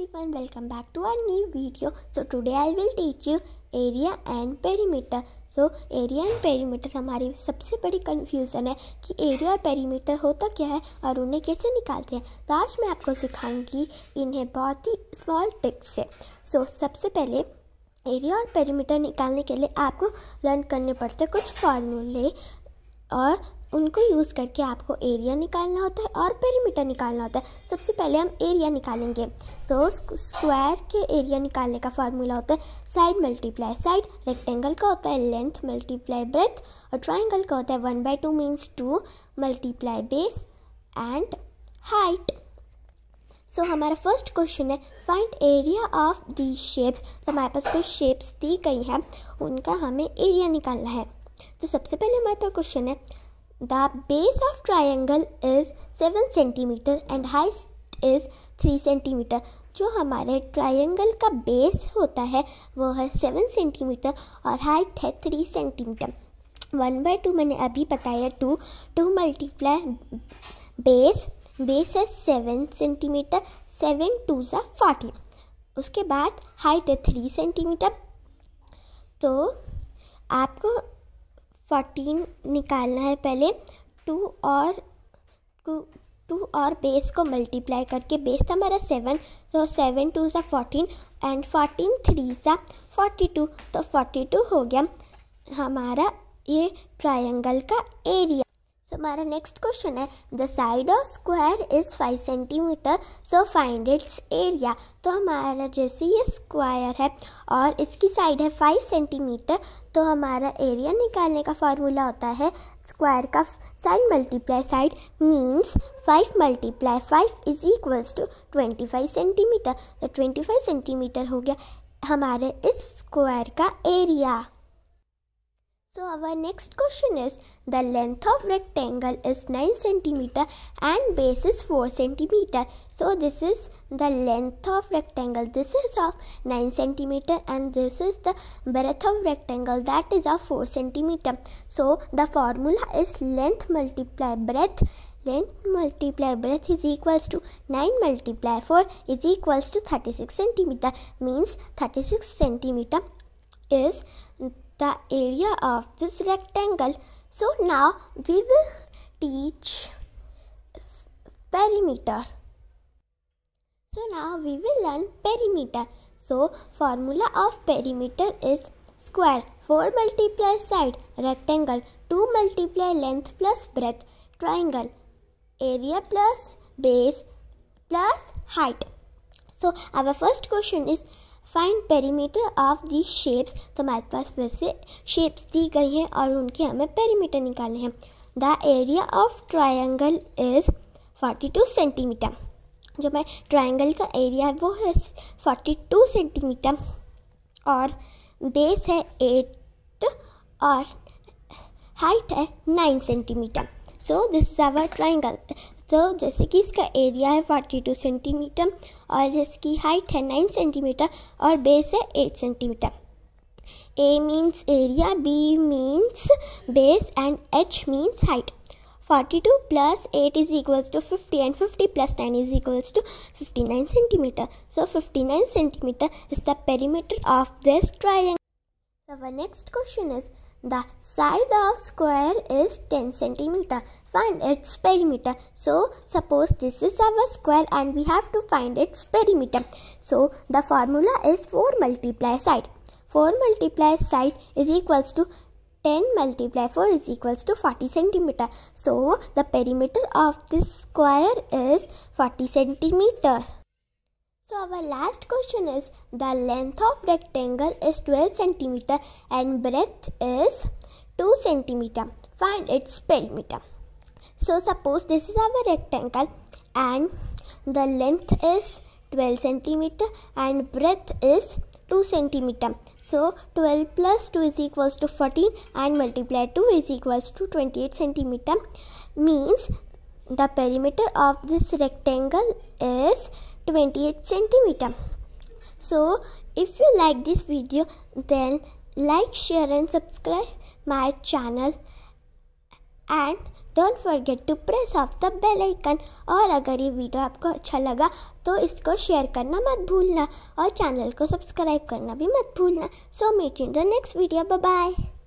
everyone welcome back to our new video so today i will teach you area and perimeter so area and perimeter हमारी सबसे बड़ी confusion है कि area और perimeter होता क्या है और उन्हें कैसे निकालते हैं तो आज मैं आपको सिखाऊंगी इन्हें बहुत ही स्मॉल ट्रिक से सो so, सबसे पहले एरिया और पेरीमीटर निकालने के लिए आपको लर्न करने पड़ते हैं कुछ फार्मूले और उनको यूज़ करके आपको एरिया निकालना होता है और पेरीमीटर निकालना होता है सबसे पहले हम एरिया निकालेंगे तो स्क्वायर के एरिया निकालने का फार्मूला होता है साइड मल्टीप्लाई साइड रेक्टेंगल का होता है लेंथ मल्टीप्लाई ब्रेथ और ट्राइंगल का होता है one by two means two multiply base and height so हमारा फर्स्ट क्वेश्चन है find area of the shapes तो हमारे पास कुछ शेप्स दी गई हैं उनका हमें एरिया निकालना है तो सबसे पहले हमारे पास क्वेश्चन है The base of triangle is 7 centimetre and height is 3 centimetre जो हमारे ट्रायंगल का बेस होता है वो है सेवन सेंटीमीटर और हाइट है three centimetre one by two मैंने अभी बताया two two multiply base base है सेवन सेंटीमीटर सेवन टू सा फोर्टीन उसके बाद हाइट है थ्री सेंटीमीटर तो आपको फोर्टीन निकालना है पहले टू और टू टू और बेस को मल्टीप्लाई करके बेस था हमारा सेवन तो सेवन टू सा फोर्टीन एंड फोर्टीन थ्री सा फोर्टी टू तो फोर्टी टू हो गया हमारा ये ट्रायंगल का एरिया सो हमारा नेक्स्ट क्वेश्चन है the side of square is five centimetre so find its area तो हमारा जैसे ये स्क्वायर है और इसकी साइड है फाइव सेंटीमीटर तो हमारा एरिया निकालने का फार्मूला होता है स्क्वायर का side multiply side means five multiply five is equals to twenty five centimetre तो ट्वेंटी फाइव सेंटीमीटर हो गया हमारे इस स्क्वायर का area So our next question is the length of rectangle is 9 centimeter and base is 4 centimeter. So this is the length of rectangle. This is of 9 centimeter and this is the breadth of rectangle that is of 4 centimeter. So the formula is length multiply breadth length multiply breadth is equals to 9 multiply 4 is equals to 36 centimeter means 36 centimeter is the area of this rectangle. So now we will teach perimeter. So now we will learn perimeter. So formula of perimeter is square 4 multiply side rectangle 2 multiply length plus breadth triangle area plus base plus height. So our first question is find perimeter of the shapes तो हमारे पास फिर से shapes दी गई हैं और उनके हमें perimeter निकालने हैं the area of triangle is 42 centimetre जो मैं ट्राइंगल का एरिया है वो है 42 सेंटीमीटर और बेस है 8 और हाइट है 9 centimetre so this is our triangle तो जैसे कि इसका एरिया है फोर्टी टू सेंटीमीटर और इसकी हाइट है नाइन सेंटीमीटर और बेस है eight centimetre A means area B means base and H means height forty two plus eight is equals to fifty and fifty plus 10 is equals to fifty nine centimetre so fifty nine centimetre is the perimeter of this triangle next question is The side of square is 10 centimeter. Find its perimeter. So suppose this is our square and we have to find its perimeter. So the formula is 4 multiply side. 4 multiply side is equals to 10 multiply 4 is equals to 40 centimeter. So the perimeter of this square is 40 centimeter. So our last question is the length of rectangle is 12 centimeter and breadth is 2 centimeter. Find its perimeter. So suppose this is our rectangle and the length is 12 centimeter and breadth is 2 centimeter. So 12 plus 2 is equals to 14 and multiply 2 is equals to 28 centimeter means the perimeter of this rectangle is 28 centimeter so if you like this video then like share and subscribe my channel and don't forget to press off the bell icon और अगर ये video आपको अच्छा लगा तो इसको share करना मत भूलना और चैनल को सब्सक्राइब करना भी मत भूलना so meet in the next video bye bye